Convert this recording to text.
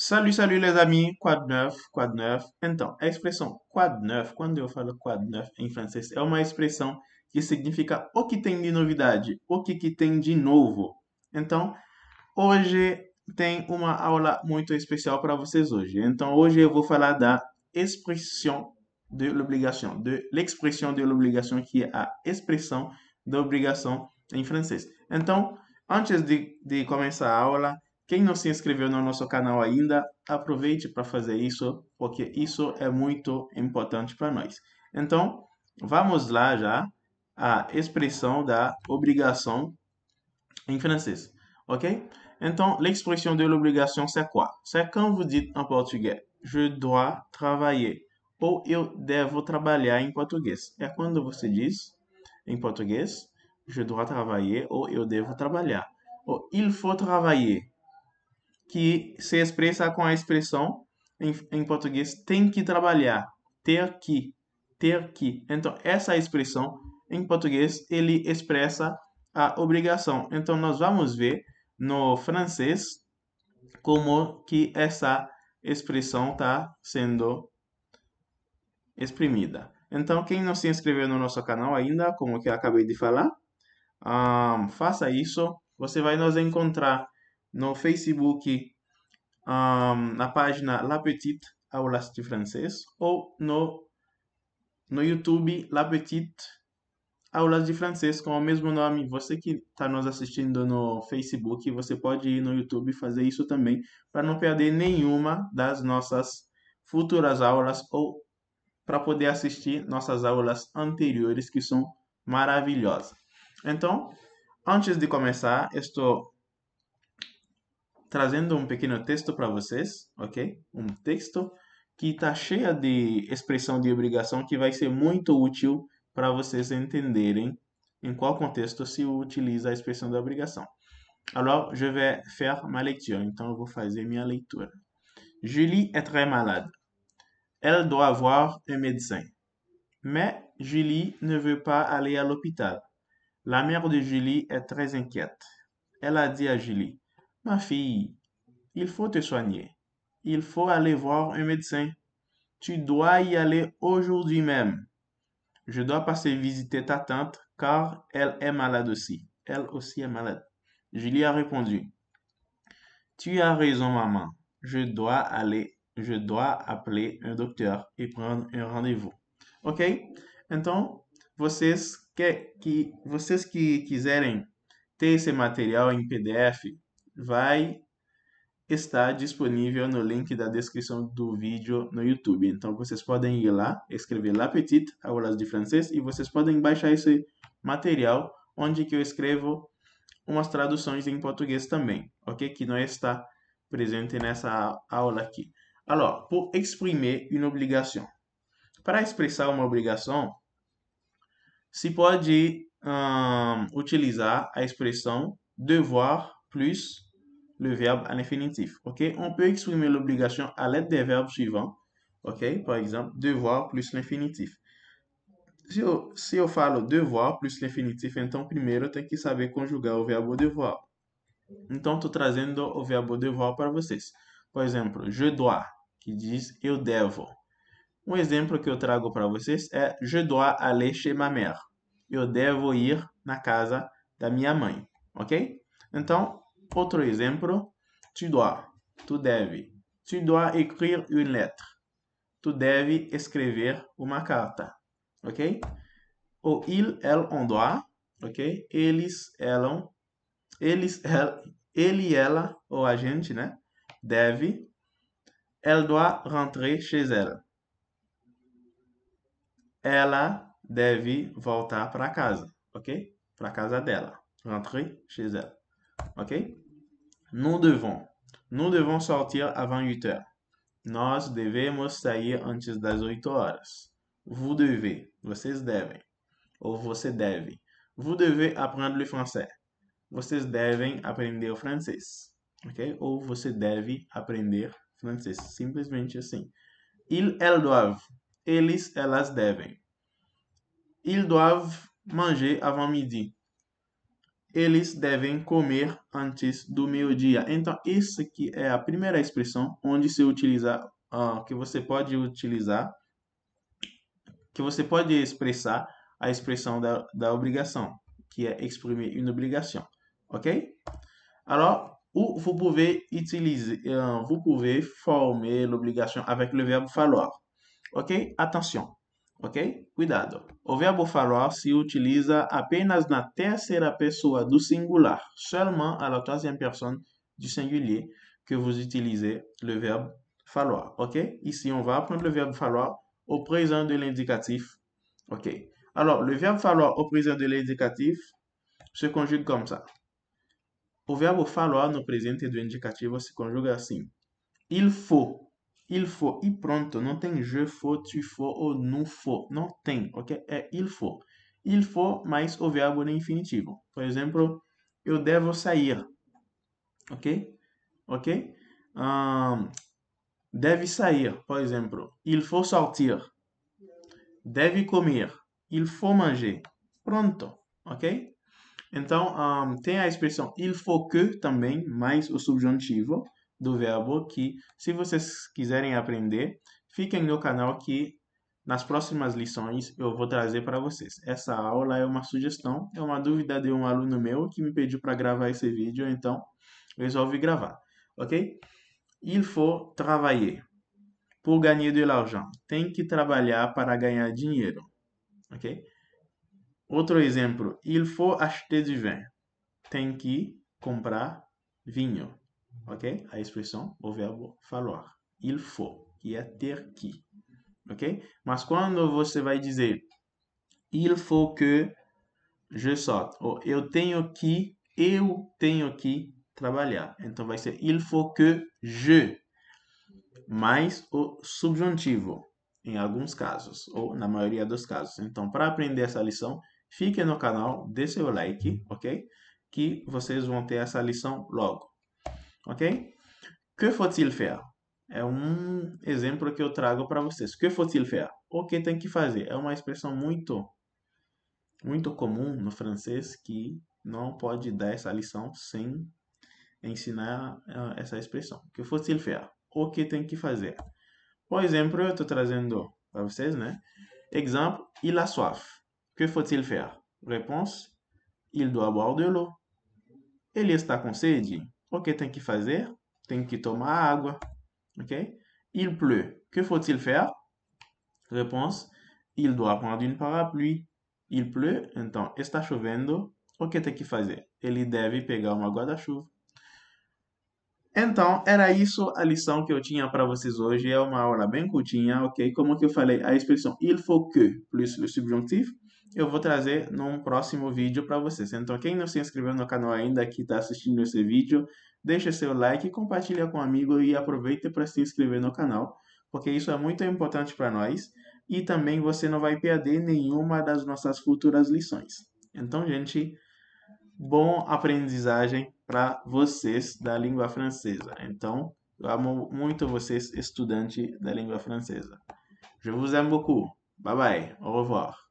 Salut, salut les amis, quad neuf, quad neuf. Então, a expressão quad neuf, quando eu falo quad neuf em francês, é uma expressão que significa o que tem de novidade, o que, que tem de novo. Então, hoje tem uma aula muito especial para vocês hoje. Então, hoje eu vou falar da expressão de l'obligation, de l'expression de l'obligation, que é a expressão da obrigação em francês. Então, antes de, de começar a aula, quem não se inscreveu no nosso canal ainda, aproveite para fazer isso, porque isso é muito importante para nós. Então, vamos lá já a expressão da obrigação em francês, ok? Então, l'expression de l'obligation, c'est quoi? C'est quand vous dites en português, je dois travailler, ou eu devo trabalhar em português. É quando você diz, em português, je dois travailler, ou eu devo trabalhar. Ou il faut travailler, que se expressa com a expressão em, em português tem que trabalhar, ter que, ter que. Então, essa expressão em português ele expressa a obrigação. Então, nós vamos ver no francês como que essa expressão está sendo exprimida. Então, quem não se inscreveu no nosso canal ainda, como que acabei de falar, um, faça isso. Você vai nos encontrar no Facebook um, na página La Petite Aulas de Francês ou no, no YouTube La Petite Aulas de Francês com o mesmo nome. Você que está nos assistindo no Facebook, você pode ir no YouTube fazer isso também para não perder nenhuma das nossas futuras aulas ou para poder assistir nossas aulas anteriores que são maravilhosas. Então, antes de começar, estou trazendo um pequeno texto para vocês, ok? Um texto que está cheia de expressão de obrigação que vai ser muito útil para vocês entenderem em qual contexto se utiliza a expressão de obrigação. Alors, je vais faire ma lecture. Então, eu vou fazer minha leitura. Julie est très malade. Elle doit voir un médecin. Mais Julie ne veut pas aller à l'hôpital. La mère de Julie est très inquiète. Elle a dit à Julie, Ma fille, il faut te soigner. Il faut aller voir un médecin. Tu dois y aller aujourd'hui même. Je dois passer visiter ta tante car elle est malade aussi. Elle aussi est malade. Julie a répondu. Tu as raison, maman. Je dois aller, je dois appeler un docteur et prendre un rendez-vous. Ok? Então, vocês que, que vocês que quiserem ter esse material em PDF vai estar disponível no link da descrição do vídeo no YouTube. Então vocês podem ir lá, escrever La Petite, aulas de francês, e vocês podem baixar esse material onde que eu escrevo umas traduções em português também, ok? Que não está presente nessa aula aqui. Alors, pour exprimer une obligation. Para expressar uma obrigação, se pode um, utilizar a expressão devoir plus le verbe à l'infinitif. OK? On peut exprimer l'obligation à l'aide des verbes suivants. OK? Par exemple, devoir plus l'infinitif. Se eu, se eu falo devoir plus l'infinitivo, então primeiro eu tenho que saber conjugar o verbo devoir. Então, estou trazendo o verbo devoir para vocês. Por exemplo, je dois, que diz eu devo. Um exemplo que eu trago para vocês é je dois aller chez ma mère. Eu devo ir na casa da minha mãe, ok? Então, Outro exemplo, tu dois, tu deve. Tu dois écrire une lettre. Tu deve escrever uma carta, ok? O il, ela, on doit, ok? Eles, elam, eles, el, ele, ela, ou a gente, né? Deve. Elle doit rentrer chez elle. Ela deve voltar para casa, ok? Para casa dela. Rentrer chez elle, ok? Nous devons. Nous devons sortir avant 8 heures. Nós devemos sair antes das 8 horas. Vous devez. Vocês devem. Ou vous deve. Vous devez apprendre le français. Vocês devem aprender o francês. Ok? Ou devez apprendre le français. Simplement ainsi. Ils, elles doivent. Eles, elas devem. Ils doivent manger avant midi. eles devem comer antes do meio-dia. Então, isso aqui é a primeira expressão onde se utiliza, uh, que você pode utilizar, que você pode expressar a expressão da, da obrigação, que é exprimir uma obrigação. OK Alors, ou vous pouvez utiliser, uh, vous pouvez former l'obligation avec le verbe falloir. OK Attention. ok? Cuidado. O verbe « falloir », se utiliza apenas na terceira pessoa do singular, seulement à la troisième personne du singulier que vous utilisez le verbe falloir, ok? Ici, on va apprendre le verbe falloir au présent de l'indicatif, ok? Alors, le verbe falloir au présent de l'indicatif se conjugue comme ça. Au verbe « falloir no presente do indicativo se conjugue ainsi. Il faut il faut e pronto. Não tem je faut, tu faut, ou nous faut, Não tem, ok? É il faut. Il faut mais o verbo no infinitivo. Por exemplo, eu devo sair, ok? Ok? Um, deve sair, por exemplo. Il faut sortir. Deve comer. Il faut manger. Pronto, ok? Então, um, tem a expressão il faut que também, mais o subjuntivo do verbo que, se vocês quiserem aprender, fiquem no canal que nas próximas lições eu vou trazer para vocês. Essa aula é uma sugestão, é uma dúvida de um aluno meu que me pediu para gravar esse vídeo, então resolvi gravar, ok? Il faut travailler pour gagner de l'argent. Tem que trabalhar para ganhar dinheiro, ok? Outro exemplo, il faut acheter du vin. Tem que comprar vinho ok? A expressão, o verbo falar. Il faut, que é ter que, ok? Mas quando você vai dizer, il faut que je sorte, ou eu tenho que, eu tenho que trabalhar. Então vai ser, il faut que je, mais o subjuntivo, em alguns casos, ou na maioria dos casos. Então, para aprender essa lição, fique no canal, dê seu like, ok? Que vocês vão ter essa lição logo. Ok? Que faut-il faire? É um exemplo que eu trago para vocês. Que faut-il faire? O que tem que fazer? É uma expressão muito, muito comum no francês que não pode dar essa lição sem ensinar ah, essa expressão. Que faut-il faire? O que tem que fazer? Por exemplo, eu estou trazendo para vocês, né? Exemplo, il a soif. Que faut-il faire? Réponse, il doit boire de l'eau. Ele está com sede? O que tem que fazer? Tem que tomar água, ok? Il pleut. Que faut-il faire? Réponse. Il doit prendre une parapluie. Il pleut, então está chovendo. O que tem que fazer? Ele deve pegar uma guarda-chuva. Então, era isso a lição que eu tinha para vocês hoje. É uma aula bem curtinha, ok? Como que eu falei, a expressão il faut que plus o subjuntivo eu vou trazer num próximo vídeo para vocês. Então, quem não se inscreveu no canal ainda, que está assistindo esse vídeo, deixa seu like, compartilha com um amigo e aproveita para se inscrever no canal, porque isso é muito importante para nós e também você não vai perder nenhuma das nossas futuras lições. Então, gente, bom aprendizagem para vocês da língua francesa. Então, eu amo muito vocês, estudante da língua francesa. Je vous aime beaucoup. Bye bye. Au revoir.